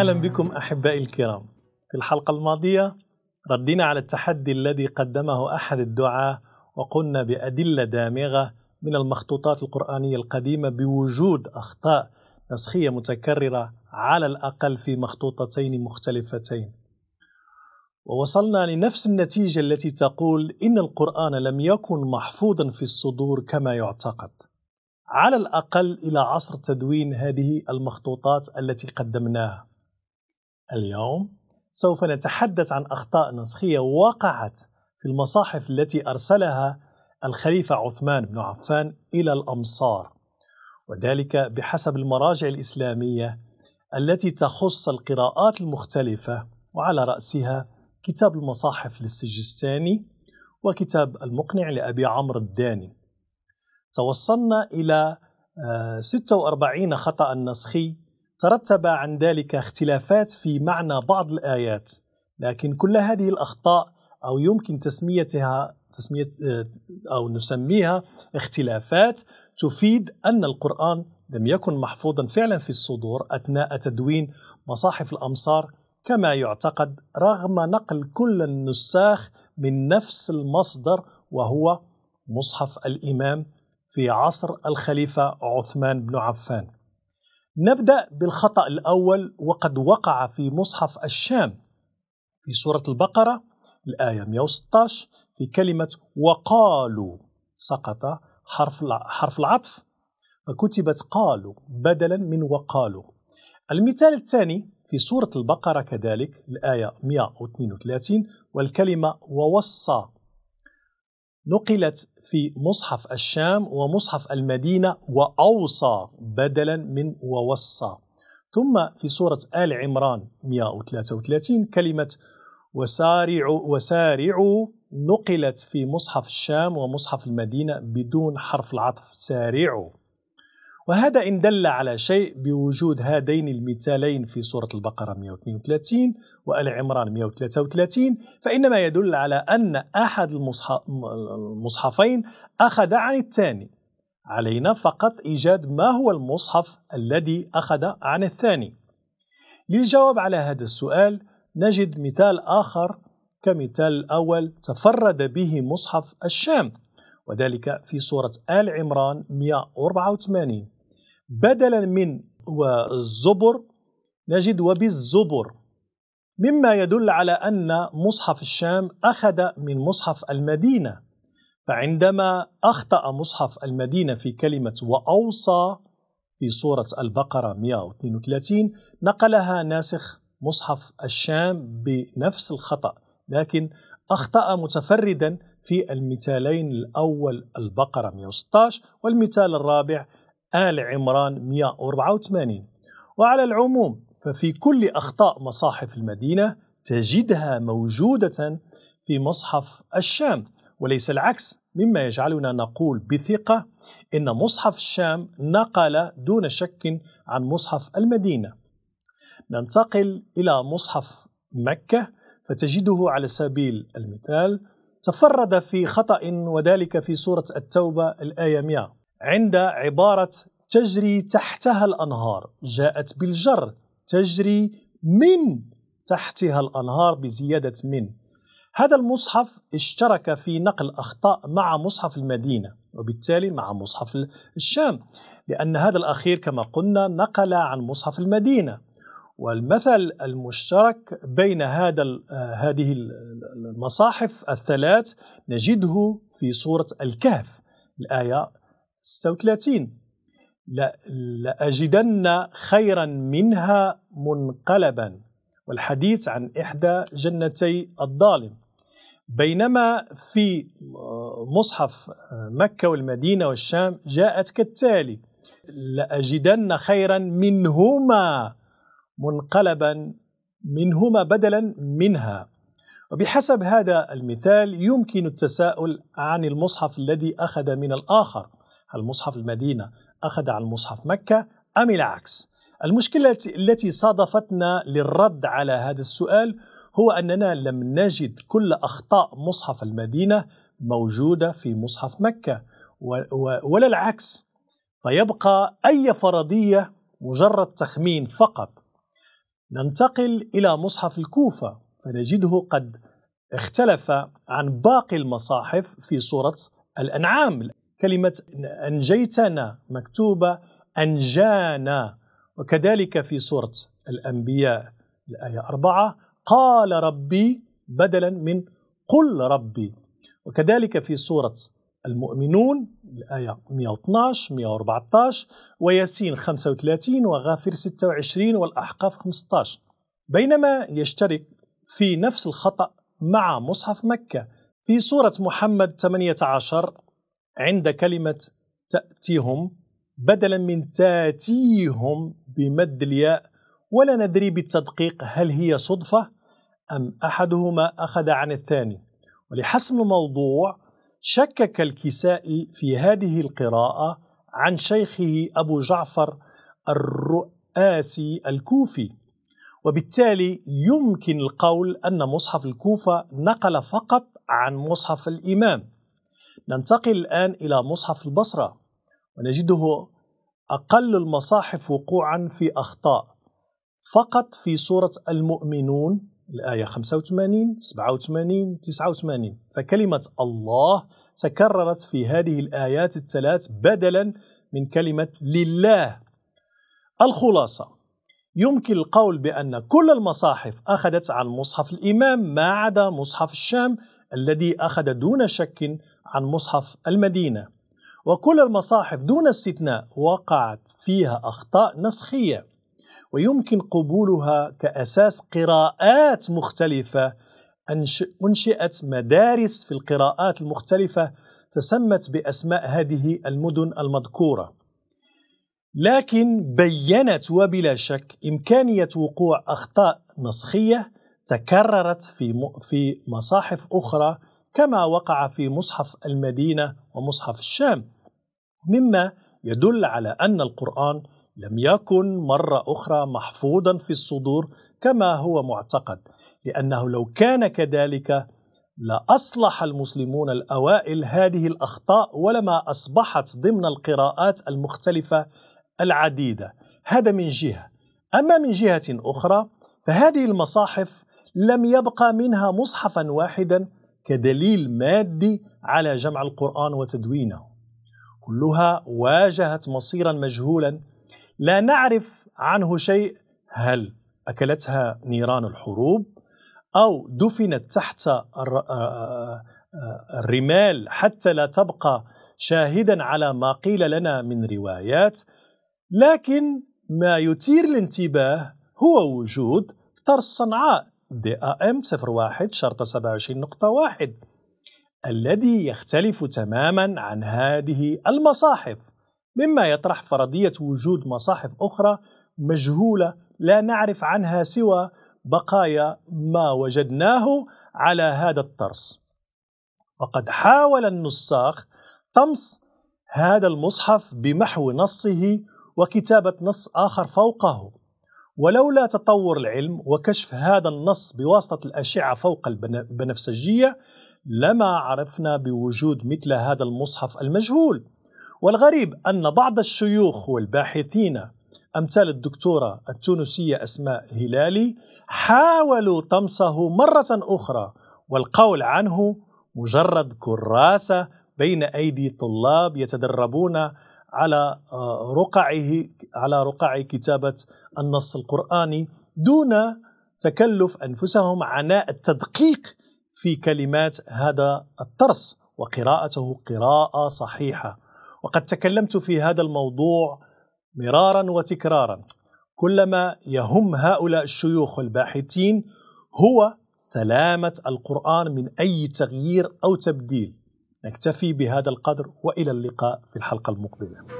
أهلا بكم أحبائي الكرام في الحلقة الماضية ردينا على التحدي الذي قدمه أحد الدعاة وقلنا بأدلة دامغة من المخطوطات القرآنية القديمة بوجود أخطاء نسخية متكررة على الأقل في مخطوطتين مختلفتين ووصلنا لنفس النتيجة التي تقول إن القرآن لم يكن محفوظا في الصدور كما يعتقد على الأقل إلى عصر تدوين هذه المخطوطات التي قدمناها اليوم سوف نتحدث عن أخطاء نسخية وقعت في المصاحف التي أرسلها الخليفة عثمان بن عفان إلى الأمصار وذلك بحسب المراجع الإسلامية التي تخص القراءات المختلفة وعلى رأسها كتاب المصاحف للسجستاني وكتاب المقنع لأبي عمرو الداني توصلنا إلى 46 آه، خطأ نسخي ترتب عن ذلك اختلافات في معنى بعض الآيات لكن كل هذه الأخطاء أو يمكن تسميتها تسمية آه، أو نسميها اختلافات تفيد أن القرآن لم يكن محفوظا فعلا في الصدور أثناء تدوين مصاحف الأمصار كما يعتقد رغم نقل كل النساخ من نفس المصدر وهو مصحف الإمام في عصر الخليفة عثمان بن عفان نبدأ بالخطأ الأول وقد وقع في مصحف الشام في سورة البقرة الآية 116 في كلمة وقالوا سقط حرف حرف العطف فكتبت قالوا بدلا من وقالوا المثال الثاني في سورة البقرة كذلك الآية 132 والكلمة ووصى نقلت في مصحف الشام ومصحف المدينة وأوصى بدلا من ووصى ثم في سورة آل عمران 133 كلمة وسارعوا وسارعوا نقلت في مصحف الشام ومصحف المدينة بدون حرف العطف سارعوا وهذا إن دل على شيء بوجود هذين المثالين في سورة البقرة 132 وآل عمران 133 فإنما يدل على أن أحد المصحفين أخذ عن الثاني علينا فقط إيجاد ما هو المصحف الذي أخذ عن الثاني للجواب على هذا السؤال نجد مثال آخر كمثال الأول تفرد به مصحف الشام وذلك في سورة آل عمران 184 بدلا من والزبر نجد وبالزبر مما يدل على أن مصحف الشام أخذ من مصحف المدينة فعندما أخطأ مصحف المدينة في كلمة وأوصى في سورة البقرة 132 نقلها ناسخ مصحف الشام بنفس الخطأ لكن أخطأ متفردا في المثالين الأول البقرة 116 والمثال الرابع آل عمران 184 وعلى العموم ففي كل أخطاء مصاحف المدينة تجدها موجودة في مصحف الشام وليس العكس مما يجعلنا نقول بثقة إن مصحف الشام نقل دون شك عن مصحف المدينة ننتقل إلى مصحف مكة فتجده على سبيل المثال تفرد في خطأ وذلك في سورة التوبة الآية 100 عند عبارة تجري تحتها الأنهار جاءت بالجر تجري من تحتها الأنهار بزيادة من هذا المصحف اشترك في نقل أخطاء مع مصحف المدينة وبالتالي مع مصحف الشام لأن هذا الأخير كما قلنا نقل عن مصحف المدينة والمثل المشترك بين هذا آه، هذه المصاحف الثلاث نجده في سورة الكهف الآية 36 لأجدن خيرا منها منقلبا والحديث عن إحدى جنتي الظالم بينما في آه، مصحف آه، مكة والمدينة والشام جاءت كالتالي لأجدن خيرا منهما منقلبا منهما بدلا منها وبحسب هذا المثال يمكن التساؤل عن المصحف الذي أخذ من الآخر هل مصحف المدينة أخذ عن مصحف مكة أم العكس المشكلة التي صادفتنا للرد على هذا السؤال هو أننا لم نجد كل أخطاء مصحف المدينة موجودة في مصحف مكة ولا العكس فيبقى أي فرضية مجرد تخمين فقط ننتقل إلى مصحف الكوفة فنجده قد اختلف عن باقي المصاحف في سورة الأنعام كلمة أنجيتنا مكتوبة أنجانا وكذلك في سورة الأنبياء الآية أربعة قال ربي بدلا من قل ربي وكذلك في سورة المؤمنون الآية 112 114 وياسين 35 وغافر 26 والأحقاف 15 بينما يشترك في نفس الخطأ مع مصحف مكة في سورة محمد 18 عند كلمة تأتيهم بدلا من تاتيهم بمد الياء ولا ندري بالتدقيق هل هي صدفة أم أحدهما أخذ عن الثاني ولحسم الموضوع شكك الكسائي في هذه القراءة عن شيخه أبو جعفر الرؤاسي الكوفي وبالتالي يمكن القول أن مصحف الكوفة نقل فقط عن مصحف الإمام ننتقل الآن إلى مصحف البصرة ونجده أقل المصاحف وقوعا في أخطاء فقط في سورة المؤمنون الآية 85 87 89 فكلمة الله تكررت في هذه الآيات الثلاث بدلا من كلمة لله الخلاصة يمكن القول بأن كل المصاحف أخذت عن مصحف الإمام ما عدا مصحف الشام الذي أخذ دون شك عن مصحف المدينة وكل المصاحف دون استثناء وقعت فيها أخطاء نسخية ويمكن قبولها كأساس قراءات مختلفة أنشئت مدارس في القراءات المختلفة تسمت بأسماء هذه المدن المذكورة لكن بينت وبلا شك إمكانية وقوع أخطاء نسخية تكررت في في مصاحف أخرى كما وقع في مصحف المدينة ومصحف الشام مما يدل على أن القرآن لم يكن مرة أخرى محفوظا في الصدور كما هو معتقد لأنه لو كان كذلك لأصلح المسلمون الأوائل هذه الأخطاء ولما أصبحت ضمن القراءات المختلفة العديدة هذا من جهة أما من جهة أخرى فهذه المصاحف لم يبقى منها مصحفا واحدا كدليل مادي على جمع القرآن وتدوينه كلها واجهت مصيرا مجهولا لا نعرف عنه شيء هل أكلتها نيران الحروب أو دفنت تحت آه، آه، آه، الرمال حتى لا تبقى شاهدا على ما قيل لنا من روايات لكن ما يثير الانتباه هو وجود طرس صنعاء دي ام 01 شرطة 27 نقطة واحد الذي يختلف تماما عن هذه المصاحف مما يطرح فرضية وجود مصاحف أخرى مجهولة لا نعرف عنها سوى بقايا ما وجدناه على هذا الطرس وقد حاول النساخ طمس هذا المصحف بمحو نصه وكتابة نص آخر فوقه ولولا تطور العلم وكشف هذا النص بواسطة الأشعة فوق البنفسجية لما عرفنا بوجود مثل هذا المصحف المجهول والغريب أن بعض الشيوخ والباحثين أمثال الدكتورة التونسية أسماء هلالي حاولوا طمسه مرة أخرى والقول عنه مجرد كراسة بين أيدي طلاب يتدربون على آه، رقعه على رقع كتابة النص القرآني دون تكلف أنفسهم عناء التدقيق في كلمات هذا الترس وقراءته قراءة صحيحة وقد تكلمت في هذا الموضوع مرارا وتكرارا كلما يهم هؤلاء الشيوخ الباحثين هو سلامة القرآن من أي تغيير أو تبديل نكتفي بهذا القدر وإلى اللقاء في الحلقة المقبلة